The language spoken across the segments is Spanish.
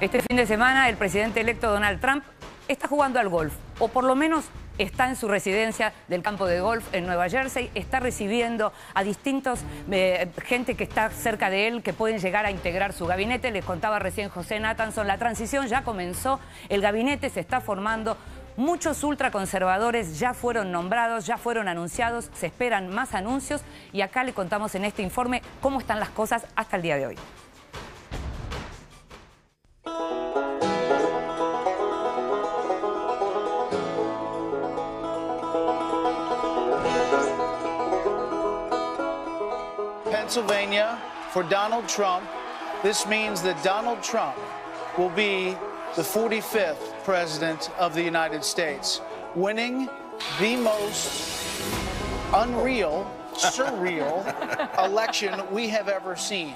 Este fin de semana el presidente electo Donald Trump está jugando al golf, o por lo menos está en su residencia del campo de golf en Nueva Jersey, está recibiendo a distintos eh, gente que está cerca de él, que pueden llegar a integrar su gabinete. Les contaba recién José Natanson la transición ya comenzó, el gabinete se está formando. Muchos ultraconservadores ya fueron nombrados, ya fueron anunciados, se esperan más anuncios y acá le contamos en este informe cómo están las cosas hasta el día de hoy. Pennsylvania for Donald Trump. This means that Donald Trump will be the 45th president of the United States, winning the most unreal, surreal election we have ever seen.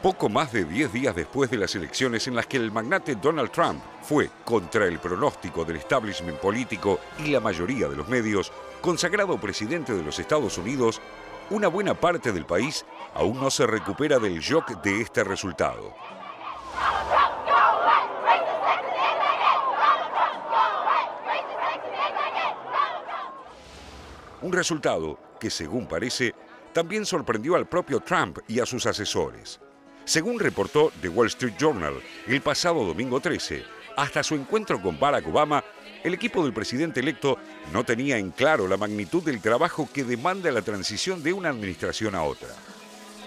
Poco más de 10 días después de las elecciones en las que el magnate Donald Trump fue, contra el pronóstico del establishment político y la mayoría de los medios, consagrado presidente de los Estados Unidos, una buena parte del país aún no se recupera del shock de este resultado. Un resultado que, según parece, también sorprendió al propio Trump y a sus asesores. Según reportó The Wall Street Journal el pasado domingo 13, hasta su encuentro con Barack Obama el equipo del presidente electo no tenía en claro la magnitud del trabajo que demanda la transición de una administración a otra.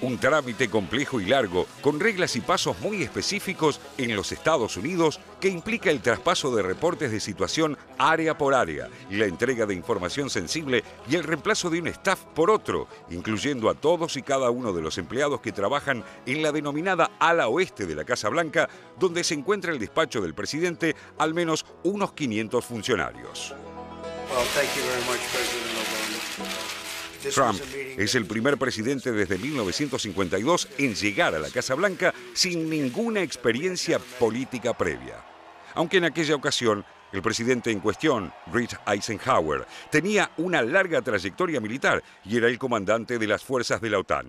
Un trámite complejo y largo, con reglas y pasos muy específicos en los Estados Unidos que implica el traspaso de reportes de situación área por área, la entrega de información sensible y el reemplazo de un staff por otro, incluyendo a todos y cada uno de los empleados que trabajan en la denominada ala oeste de la Casa Blanca, donde se encuentra el despacho del presidente al menos unos 500 funcionarios. Trump es el primer presidente desde 1952 en llegar a la Casa Blanca sin ninguna experiencia política previa aunque en aquella ocasión el presidente en cuestión, Rich Eisenhower, tenía una larga trayectoria militar y era el comandante de las fuerzas de la OTAN.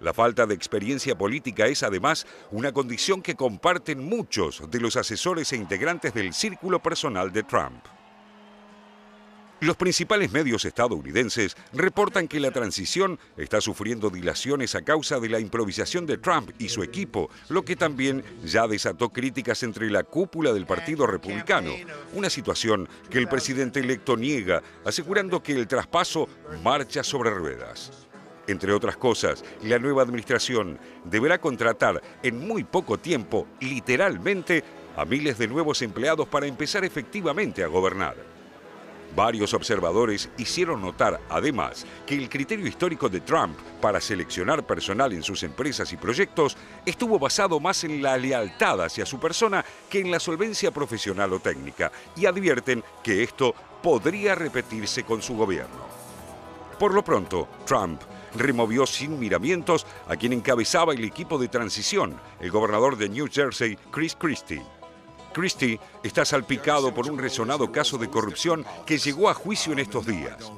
La falta de experiencia política es además una condición que comparten muchos de los asesores e integrantes del círculo personal de Trump. Los principales medios estadounidenses reportan que la transición está sufriendo dilaciones a causa de la improvisación de Trump y su equipo, lo que también ya desató críticas entre la cúpula del Partido Republicano, una situación que el presidente electo niega, asegurando que el traspaso marcha sobre ruedas. Entre otras cosas, la nueva administración deberá contratar en muy poco tiempo, literalmente, a miles de nuevos empleados para empezar efectivamente a gobernar. Varios observadores hicieron notar, además, que el criterio histórico de Trump para seleccionar personal en sus empresas y proyectos estuvo basado más en la lealtad hacia su persona que en la solvencia profesional o técnica, y advierten que esto podría repetirse con su gobierno. Por lo pronto, Trump removió sin miramientos a quien encabezaba el equipo de transición, el gobernador de New Jersey, Chris Christie. Christie está salpicado por un resonado caso de corrupción que llegó a juicio en estos días.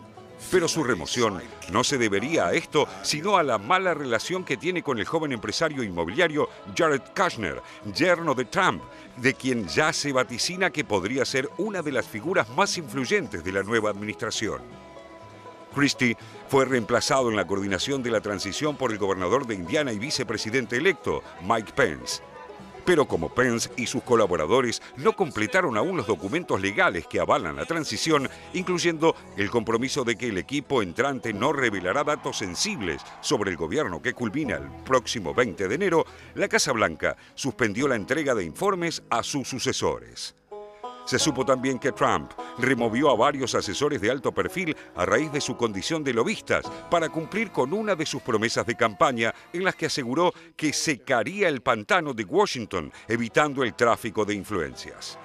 Pero su remoción no se debería a esto, sino a la mala relación que tiene con el joven empresario inmobiliario Jared Kushner, yerno de Trump, de quien ya se vaticina que podría ser una de las figuras más influyentes de la nueva administración. Christie fue reemplazado en la coordinación de la transición por el gobernador de Indiana y vicepresidente electo, Mike Pence. Pero como Pence y sus colaboradores no completaron aún los documentos legales que avalan la transición, incluyendo el compromiso de que el equipo entrante no revelará datos sensibles sobre el gobierno que culmina el próximo 20 de enero, la Casa Blanca suspendió la entrega de informes a sus sucesores. Se supo también que Trump removió a varios asesores de alto perfil a raíz de su condición de lobistas para cumplir con una de sus promesas de campaña en las que aseguró que secaría el pantano de Washington evitando el tráfico de influencias.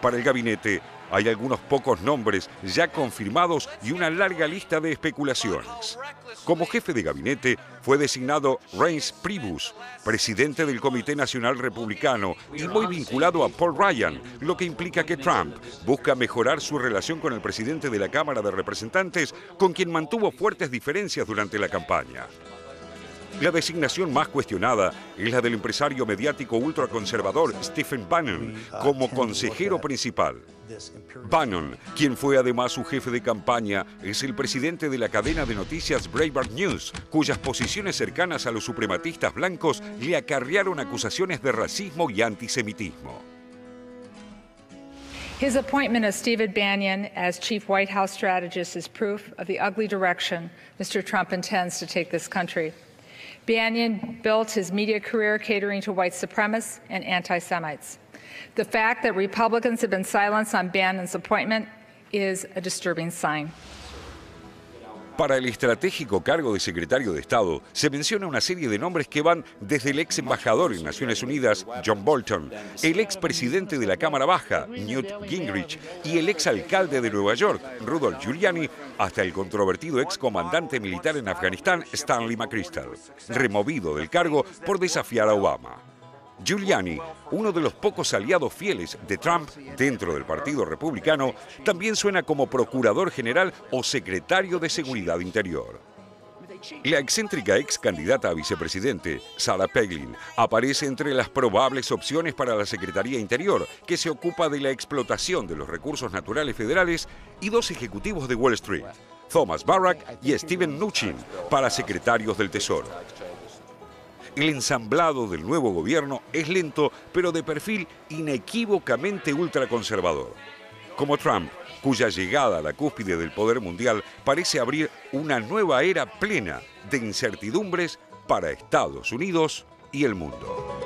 Para el gabinete, hay algunos pocos nombres ya confirmados y una larga lista de especulaciones. Como jefe de gabinete fue designado Reince Priebus, presidente del Comité Nacional Republicano y muy vinculado a Paul Ryan, lo que implica que Trump busca mejorar su relación con el presidente de la Cámara de Representantes, con quien mantuvo fuertes diferencias durante la campaña. La designación más cuestionada es la del empresario mediático ultraconservador Stephen Bannon ah, como consejero principal. Bannon, quien fue además su jefe de campaña, es el presidente de la cadena de noticias Breitbart News, cuyas posiciones cercanas a los suprematistas blancos le acarrearon acusaciones de racismo y antisemitismo. His appointment of Stephen Bannon as chief White House strategist is proof of the ugly direction Mr. Trump intends to take this country. Banyan built his media career catering to white supremacists and anti Semites. The fact that Republicans have been silenced on Bannon's appointment is a disturbing sign. Para el estratégico cargo de secretario de Estado se menciona una serie de nombres que van desde el ex embajador en Naciones Unidas, John Bolton, el ex presidente de la Cámara Baja, Newt Gingrich, y el ex alcalde de Nueva York, Rudolf Giuliani, hasta el controvertido ex comandante militar en Afganistán, Stanley McChrystal, removido del cargo por desafiar a Obama. Giuliani, uno de los pocos aliados fieles de Trump dentro del Partido Republicano, también suena como Procurador General o Secretario de Seguridad Interior. La excéntrica ex candidata a vicepresidente, Sarah Palin, aparece entre las probables opciones para la Secretaría Interior, que se ocupa de la explotación de los recursos naturales federales, y dos ejecutivos de Wall Street, Thomas Barrack y Steven Mnuchin, para secretarios del Tesoro. El ensamblado del nuevo gobierno es lento, pero de perfil inequívocamente ultraconservador. Como Trump, cuya llegada a la cúspide del poder mundial parece abrir una nueva era plena de incertidumbres para Estados Unidos y el mundo.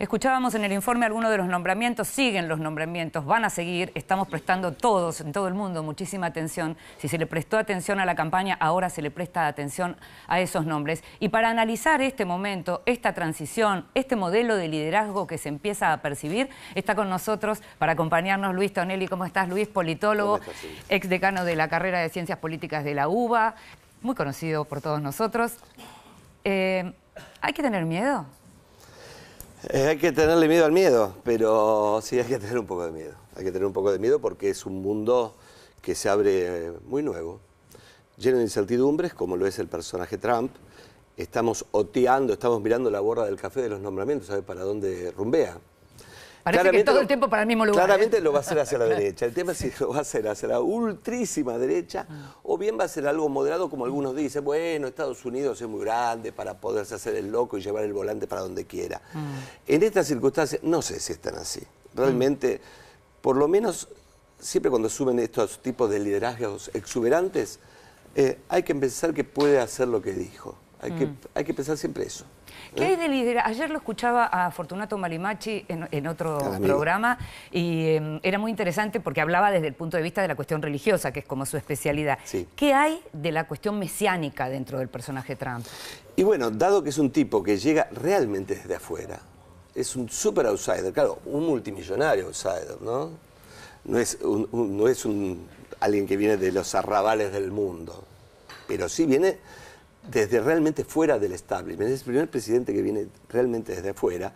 Escuchábamos en el informe algunos de los nombramientos, siguen los nombramientos, van a seguir, estamos prestando todos, en todo el mundo, muchísima atención. Si se le prestó atención a la campaña, ahora se le presta atención a esos nombres. Y para analizar este momento, esta transición, este modelo de liderazgo que se empieza a percibir, está con nosotros para acompañarnos Luis Tonelli. ¿Cómo estás, Luis? Politólogo, ex decano de la carrera de Ciencias Políticas de la UBA, muy conocido por todos nosotros. Eh, ¿Hay que tener miedo? Eh, hay que tenerle miedo al miedo, pero sí hay que tener un poco de miedo. Hay que tener un poco de miedo porque es un mundo que se abre muy nuevo, lleno de incertidumbres, como lo es el personaje Trump. Estamos oteando, estamos mirando la borda del café de los nombramientos, ¿sabes para dónde rumbea? Parece claramente que todo el tiempo para el mismo lugar. Claramente ¿eh? lo va a hacer hacia la derecha. El tema es si lo va a hacer hacia la ultrísima derecha o bien va a ser algo moderado, como algunos dicen, bueno, Estados Unidos es muy grande para poderse hacer el loco y llevar el volante para donde quiera. Mm. En estas circunstancias, no sé si están así. Realmente, por lo menos, siempre cuando suben estos tipos de liderazgos exuberantes, eh, hay que pensar que puede hacer lo que dijo. Hay, que, mm. hay que pensar siempre eso. ¿Qué hay de liderazgo? Ayer lo escuchaba a Fortunato Malimachi en, otro ah, programa y em, era muy interesante porque hablaba desde el punto de vista de la cuestión religiosa, que es como su especialidad. ¿Qué hay de la cuestión mesiánica dentro del personaje Trump? Y bueno, dado que es un tipo que llega realmente desde afuera, es un super outsider, claro, un multimillonario outsider, ¿no? No es, no es un, alguien que viene de los arrabales del mundo, pero sí viene desde realmente fuera del establishment. Es el primer presidente que viene realmente desde afuera.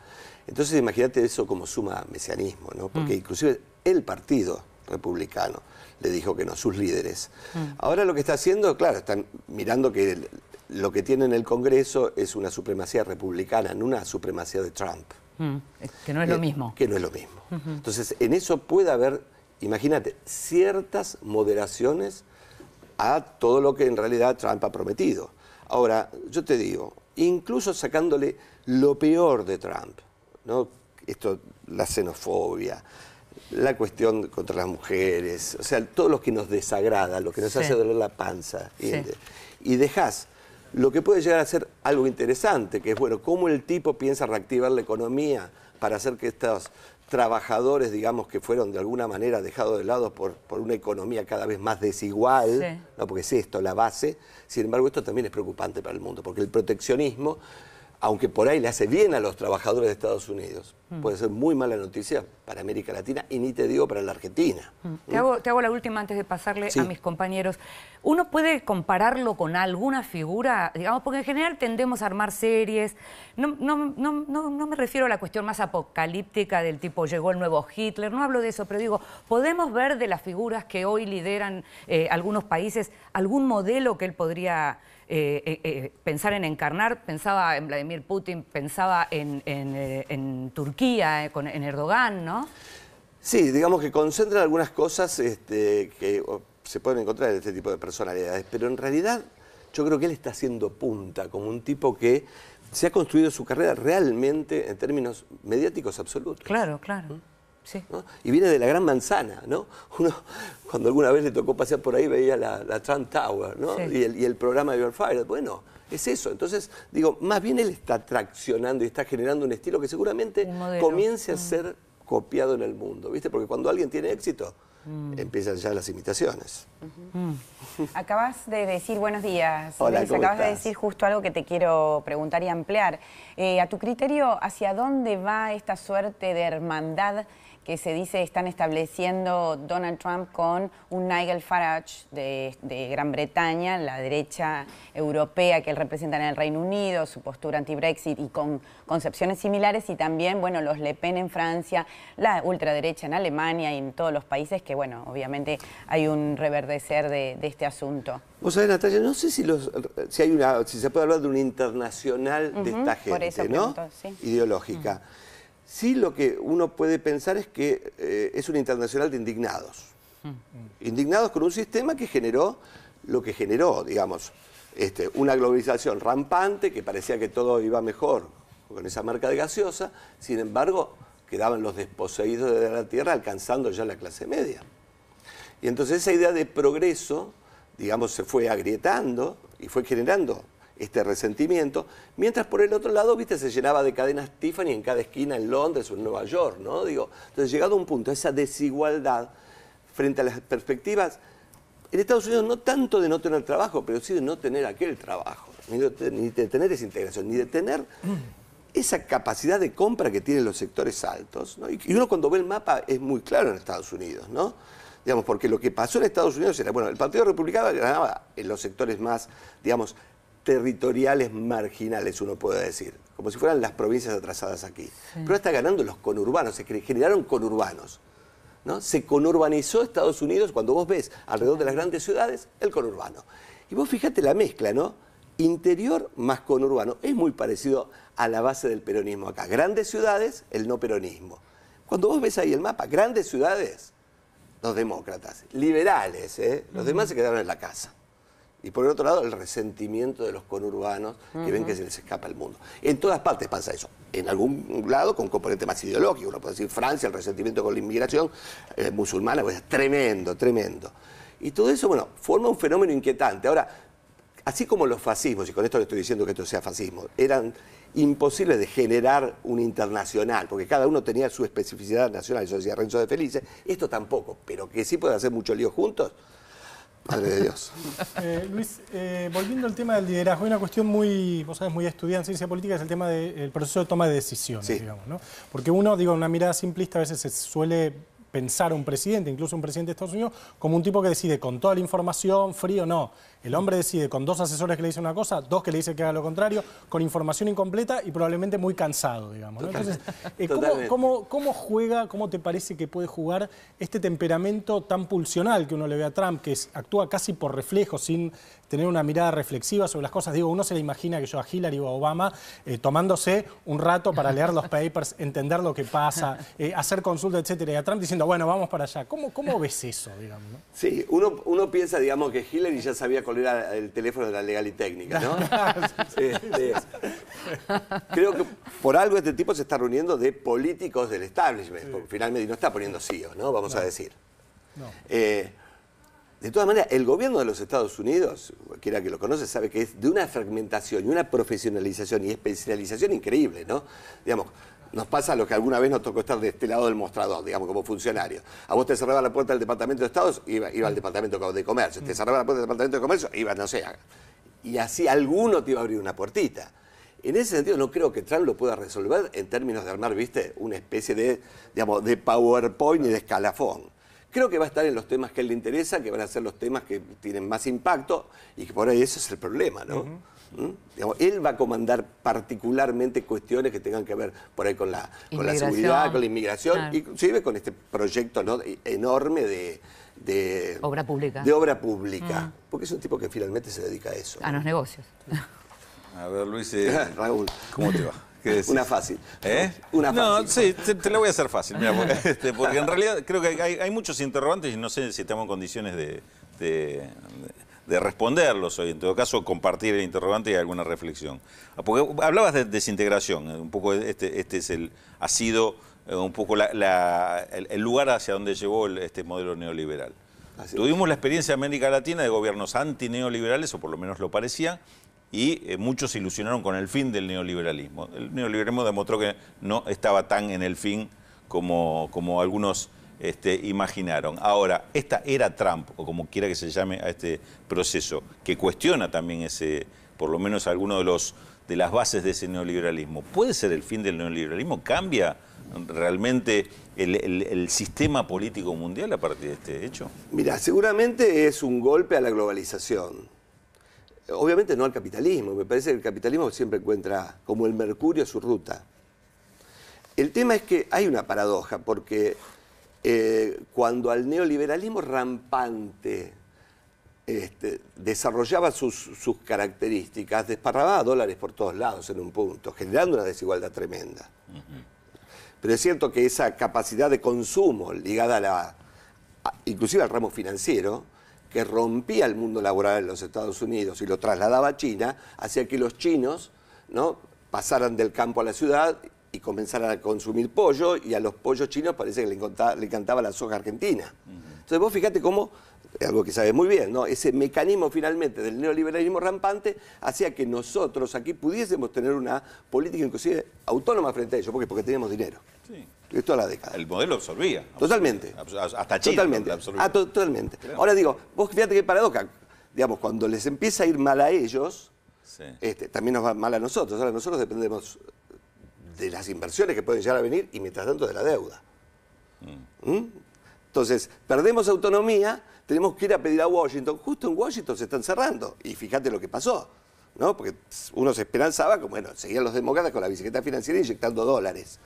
Entonces imagínate eso como suma mesianismo, ¿no? Porque mm. inclusive el partido republicano le dijo que no, sus líderes. Mm. Ahora lo que está haciendo, claro, están mirando que lo que tiene en el Congreso es una supremacía republicana, no una supremacía de Trump. Mm. Que no es lo eh, mismo. Que no es lo mismo. Entonces en eso puede haber, imagínate, ciertas moderaciones a todo lo que en realidad Trump ha prometido. Ahora, yo te digo, incluso sacándole lo peor de Trump, ¿no? Esto, la xenofobia, la cuestión contra las mujeres, o sea, todo lo que nos desagrada, lo que nos hace doler la panza. Y dejas lo que puede llegar a ser algo interesante, que es, bueno, cómo el tipo piensa reactivar la economía para hacer que estas trabajadores, digamos, que fueron de alguna manera dejados de lado por, una economía cada vez más desigual, ¿no? porque es esto, la base. Sin embargo, esto también es preocupante para el mundo, porque el proteccionismo aunque por ahí le hace bien a los trabajadores de Estados Unidos. Mm. Puede ser muy mala noticia para América Latina y ni te digo para la Argentina. Mm. Mm. Te, hago, la última antes de pasarle a mis compañeros. ¿Uno puede compararlo con alguna figura? Digamos, porque en general tendemos a armar series. No, no, me refiero a la cuestión más apocalíptica del tipo llegó el nuevo Hitler, no hablo de eso, pero digo, ¿podemos ver de las figuras que hoy lideran eh, algunos países algún modelo que él podría eh, eh, eh, pensar en encarnar, pensaba en Vladimir Putin, pensaba en, Turquía, con, en Erdogan, ¿no? Sí, digamos que concentra algunas cosas este, que se pueden encontrar en este tipo de personalidades, pero en realidad yo creo que él está haciendo punta como un tipo que se ha construido su carrera realmente en términos mediáticos absolutos. Claro, claro. ¿Mm? Y viene de la Gran Manzana, Uno, cuando alguna vez le tocó pasear por ahí, veía la, Trump Tower, Y, el, programa de Your Fire. Bueno, es eso. Entonces, digo, más bien él está traccionando y está generando un estilo que seguramente comience a mm. ser copiado en el mundo, ¿viste? Porque cuando alguien tiene éxito, Mm. empiezan ya las imitaciones. Mm. Acabas de decir buenos días. Hola, Acabas de decir justo algo que te quiero preguntar y ampliar. Eh, a tu criterio, ¿hacia dónde va esta suerte de hermandad que se dice están estableciendo Donald Trump con un Nigel Farage de, de Gran Bretaña, la derecha europea que él representa en el Reino Unido, su postura anti-Brexit y con concepciones similares, y también, bueno, los Le Pen en Francia, la ultraderecha en Alemania y en todos los países que bueno, obviamente hay un reverdecer de, este asunto. Vos sabés, Natalia, no sé si, hay si se puede hablar de un internacional de esta gente, Ideológica. Sí, lo que uno puede pensar es que eh, es un internacional de indignados. Indignados con un sistema que generó lo que generó, digamos, este, una globalización rampante que parecía que todo iba mejor con esa marca de gaseosa, sin embargo, quedaban los desposeídos de la tierra alcanzando ya la clase media. Y entonces esa idea de progreso, digamos, se fue agrietando y fue generando este resentimiento, mientras por el otro lado, viste, se llenaba de cadenas Tiffany en cada esquina en Londres o en Nueva York, ¿no? Digo, entonces llegado a un punto, esa desigualdad frente a las perspectivas, en Estados Unidos no tanto de no tener trabajo, pero sí de no tener aquel trabajo, ni de tener esa integración, ni de tener esa capacidad de compra que tienen los sectores altos, y uno cuando ve el mapa es muy claro en Estados Unidos, ¿no? Digamos, porque lo que pasó en Estados Unidos era, bueno, el Partido Republicano ganaba en los sectores más, digamos, territoriales marginales, uno puede decir, como si fueran las provincias atrasadas aquí. Pero está ganando los conurbanos, se generaron conurbanos. ¿no? Se conurbanizó Estados Unidos cuando vos ves alrededor de las grandes ciudades el conurbano. Y vos fíjate la mezcla, ¿no? interior más conurbano. Es muy parecido a la base del peronismo acá. Grandes ciudades, el no peronismo. Cuando vos ves ahí el mapa, grandes ciudades, los demócratas, liberales, ¿eh? los demás se quedaron en la casa. Y por el otro lado, el resentimiento de los conurbanos que ven que se les escapa el mundo. En todas partes pasa eso. En algún lado con componente más ideológico. Uno puede decir Francia, el resentimiento con la inmigración eh, musulmana, pues, tremendo, tremendo. Y todo eso, bueno, forma un fenómeno inquietante. Ahora, así como los fascismos, y con esto le estoy diciendo que esto sea fascismo, eran imposibles de generar un internacional, porque cada uno tenía su especificidad nacional, eso decía Renzo de Felice, esto tampoco, pero que sí puede hacer mucho lío juntos, Madre de Dios. Eh, Luis, eh, volviendo al tema del liderazgo, hay una cuestión muy, vos muy estudiada en ciencia política, es el tema del proceso de toma de decisiones, digamos, ¿no? Porque uno, digo, una mirada simplista a veces se suele pensar a un presidente, incluso un presidente de Estados Unidos, como un tipo que decide con toda la información, frío o no. El hombre decide con dos asesores que le dicen una cosa, dos que le dicen que haga lo contrario, con información incompleta y probablemente muy cansado, digamos. Entonces, eh, ¿cómo, juega, cómo te parece que puede jugar este temperamento tan pulsional que uno le ve a Trump, que actúa casi por reflejo, sin tener una mirada reflexiva sobre las cosas? Digo, uno se le imagina que yo a Hillary o a Obama eh, tomándose un rato para leer los papers, entender lo que pasa, eh, hacer consulta, etcétera, y a Trump diciendo, bueno, vamos para allá. ¿Cómo, ves eso, digamos? Sí, uno, uno piensa, digamos, que Hillary ya sabía con el teléfono de la legal y técnica, ¿no? creo que por algo este tipo se está reuniendo de políticos del establishment, finalmente no está poniendo CEO, ¿no? Vamos a decir. Eh, de todas maneras, el gobierno de los Estados Unidos, cualquiera que lo conoce, sabe que es de una fragmentación y una profesionalización y especialización increíble, ¿no? Digamos, nos pasa lo que alguna vez nos tocó estar de este lado del mostrador, digamos, como funcionarios. A vos te cerraba la puerta del Departamento de Estados, iba, iba al Departamento de Comercio. Te cerraba la puerta del Departamento de Comercio, iba, no sé. Y así alguno te iba a abrir una puertita. En ese sentido, no creo que Trump lo pueda resolver en términos de armar, viste, una especie de, digamos, de PowerPoint y de escalafón. Creo que va a estar en los temas que él le interesa, que van a ser los temas que tienen más impacto y que por ahí eso es el problema, ¿no? él va a comandar particularmente cuestiones que tengan que ver por ahí con la, con la seguridad, con la inmigración, se inclusive con este proyecto enorme de, obra pública. De obra pública. Mm. Porque es un tipo que finalmente se dedica a eso. A los negocios. A ver, Luis. Eh, Raúl. ¿Cómo te va? Una fácil. ¿Eh? Una fácil. No, sí, te, la voy a hacer fácil. porque, este, porque, en realidad creo que hay, muchos interrogantes y no sé si estamos en condiciones de de responderlos hoy, en todo caso compartir el interrogante y alguna reflexión. Ah, porque hablabas de desintegración, eh, un poco este, este es el, ha sido eh, un poco la, el, lugar hacia donde llevó este modelo neoliberal. Tuvimos la experiencia en América Latina de gobiernos antineoliberales, o por lo menos lo parecía, y eh, muchos se ilusionaron con el fin del neoliberalismo. El neoliberalismo demostró que no estaba tan en el fin como, como algunos este, imaginaron. Ahora, esta era Trump, o como quiera que se llame a este proceso, que cuestiona también ese, por lo menos alguno de los de las bases de ese neoliberalismo. ¿Puede ser el fin del neoliberalismo? ¿Cambia realmente el, el, sistema político mundial a partir de este hecho? Mira, seguramente es un golpe a la globalización. Obviamente no al capitalismo, me parece que el capitalismo siempre encuentra como el mercurio su ruta. El tema es que hay una paradoja, porque eh, cuando al neoliberalismo rampante este, desarrollaba sus, características, desparraba dólares por todos lados en un punto, generando una desigualdad tremenda. Pero es cierto que esa capacidad de consumo ligada a la, inclusive al ramo financiero, que rompía el mundo laboral en los Estados Unidos y lo trasladaba a China, hacía que los chinos pasaran del campo a la ciudad y comenzar a consumir pollo y a los pollos chinos parece que le, encantaba, la soja argentina. Entonces vos fíjate cómo, algo que sabes muy bien, ¿no? ese mecanismo finalmente del neoliberalismo rampante hacía que nosotros aquí pudiésemos tener una política inclusive autónoma frente a ellos, porque, porque teníamos dinero. Sí. a la década. El modelo absorbía. Totalmente. hasta China. Totalmente. Ah, totalmente. Ahora digo, vos fíjate qué paradoja. Digamos, cuando les empieza a ir mal a ellos, este, también nos va mal a nosotros. Ahora nosotros dependemos de las inversiones que pueden llegar a venir y mientras tanto de la deuda. Mm. ¿Mm? Entonces, perdemos autonomía, tenemos que ir a pedir a Washington. Justo en Washington se están cerrando. Y fíjate lo que pasó. ¿no? Porque uno se esperanzaba, como bueno, seguían los demócratas con la bicicleta financiera inyectando dólares.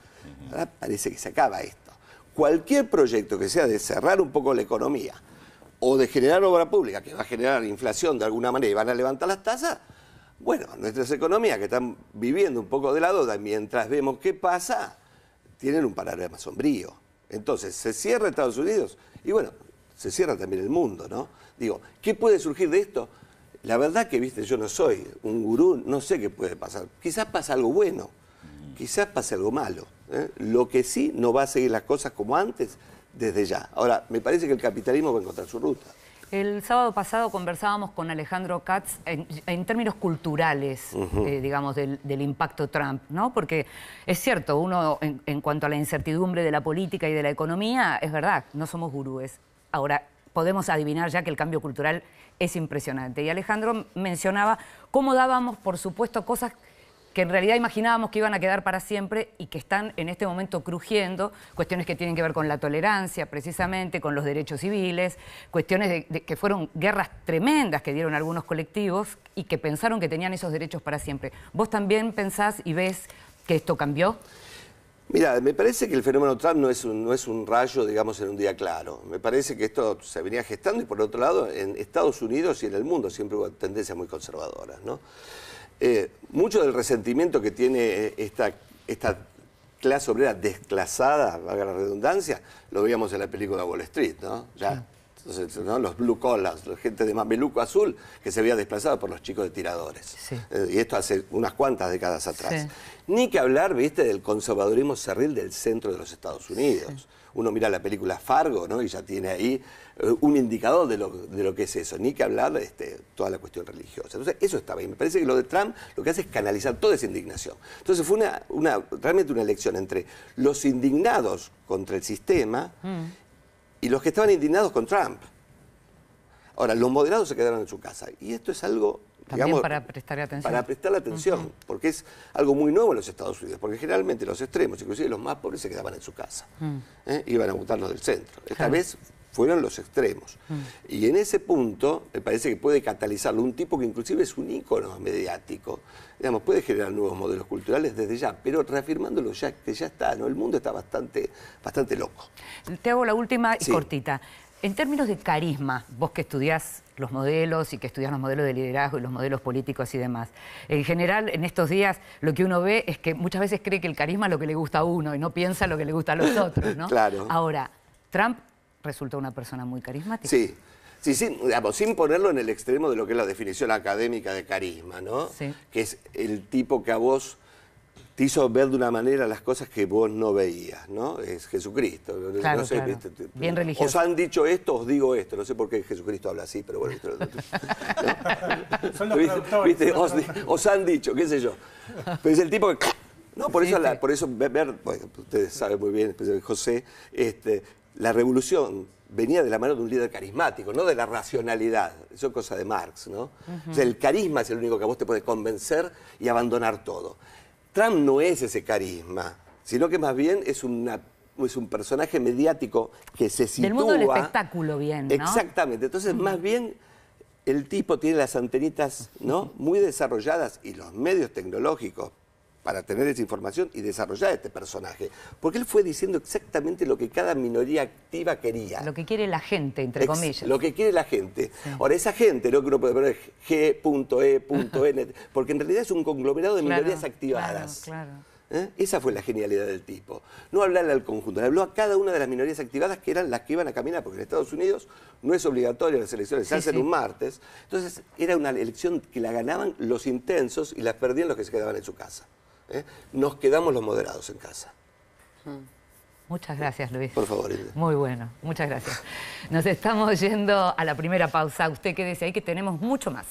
parece que se acaba esto. Cualquier proyecto que sea de cerrar un poco la economía o de generar obra pública, que va a generar inflación de alguna manera y van a levantar las tasas, bueno, nuestras economías que están viviendo un poco de la duda, mientras vemos qué pasa, tienen un panorama sombrío. Entonces, se cierra Estados Unidos y bueno, se cierra también el mundo, ¿no? Digo, ¿qué puede surgir de esto? La verdad que, viste, yo no soy un gurú, no sé qué puede pasar. Quizás pase algo bueno, quizás pase algo malo. ¿eh? Lo que sí no va a seguir las cosas como antes desde ya. Ahora, me parece que el capitalismo va a encontrar su ruta. El sábado pasado conversábamos con Alejandro Katz en, términos culturales, eh, digamos, del, impacto Trump, ¿no? Porque es cierto, uno en, en cuanto a la incertidumbre de la política y de la economía, es verdad, no somos gurúes. Ahora, podemos adivinar ya que el cambio cultural es impresionante. Y Alejandro mencionaba cómo dábamos, por supuesto, cosas que en realidad imaginábamos que iban a quedar para siempre y que están en este momento crujiendo, cuestiones que tienen que ver con la tolerancia precisamente, con los derechos civiles, cuestiones que fueron guerras tremendas que dieron algunos colectivos y que pensaron que tenían esos derechos para siempre. ¿Vos también pensás y ves que esto cambió? Mira, me parece que el fenómeno Trump no es, un, no es un rayo, digamos, en un día claro. Me parece que esto se venía gestando y por otro lado, en Estados Unidos y en el mundo siempre hubo tendencias muy conservadoras, ¿no? Eh, mucho del resentimiento que tiene eh, esta, esta clase obrera desclasada, valga la redundancia, lo veíamos en la película Wall Street, ¿no? Entonces, los blue collars, la gente de mameluco azul que se había desplazado por los chicos de tiradores. Eh, y esto hace unas cuantas décadas atrás. Ni que hablar, viste, del conservadurismo cerril del centro de los Estados Unidos. Uno mira la película Fargo, ¿no? Y ya tiene ahí eh, un indicador de lo, que es eso. Ni que hablar de este, toda la cuestión religiosa. Entonces, eso estaba ahí. Me parece que lo de Trump lo que hace es canalizar toda esa indignación. Entonces, fue realmente una elección entre los indignados contra el sistema mm y los que estaban indignados con Trump. Ahora, los moderados se quedaron en su casa. Y esto es algo... para prestar atención. Para prestar atención, porque es algo muy nuevo en los Estados Unidos, porque generalmente los extremos, inclusive los más pobres, se quedaban en su casa. ¿eh? Iban a votar del centro. Esta vez fueron los extremos. Mm. Y en ese punto me parece que puede catalizarlo un tipo que inclusive es un ícono mediático. Digamos, puede generar nuevos modelos culturales desde ya, pero reafirmándolo ya que ya está, ¿no? El mundo está bastante, bastante loco. Te hago la última y cortita. En términos de carisma, vos que estudiás los modelos y que estudiás los modelos de liderazgo y los modelos políticos y demás. En general, en estos días, lo que uno ve es que muchas veces cree que el carisma es lo que le gusta a uno y no piensa lo que le gusta a los otros, ¿no? Claro. Ahora, Trump resulta una persona muy carismática. Sí. Sí, sí, sin ponerlo en el extremo de lo que es la definición académica de carisma, ¿no? Sí. Que es el tipo que a vos te hizo ver de una manera las cosas que vos no veías, ¿no? Es Jesucristo. Bien religioso. Os han dicho esto, os digo esto. No sé por qué Jesucristo habla así, pero bueno. Son los productores. Os, han dicho, qué sé yo. Pero es el tipo que... No, por eso, por eso ver, ustedes saben muy bien, pues, José, este, la revolución venía de la mano de un líder carismático, no de la racionalidad. Eso es cosa de Marx, ¿no? o sea, el carisma es el único que a vos te puede convencer y abandonar todo. Trump no es ese carisma, sino que más bien es es un personaje mediático que se sitúa... Del mundo del espectáculo bien, Exactamente. Entonces, más bien, el tipo tiene las antenitas ¿no? muy desarrolladas y los medios tecnológicos para tener esa información y desarrollar este personaje. Porque él fue diciendo exactamente lo que cada minoría activa quería. Lo que quiere la gente, entre comillas. Lo que quiere la gente. Ahora, esa gente, lo ¿no? que uno puede poner G.E.N, porque en realidad es un conglomerado de minorías activadas. Claro, ¿Eh? Esa fue la genialidad del tipo. No hablarle al conjunto, le habló a cada una de las minorías activadas que eran las que iban a caminar, porque en Estados Unidos no es obligatorio las elecciones, se hacen un martes. Entonces era una elección que la ganaban los intensos y las perdían los que se quedaban en su casa. ¿eh? nos quedamos los moderados en casa. Mm. Muchas gracias, Luis. Por favor, Muy bueno, muchas gracias. Nos estamos yendo a la primera pausa. Usted quédese ahí que tenemos mucho más.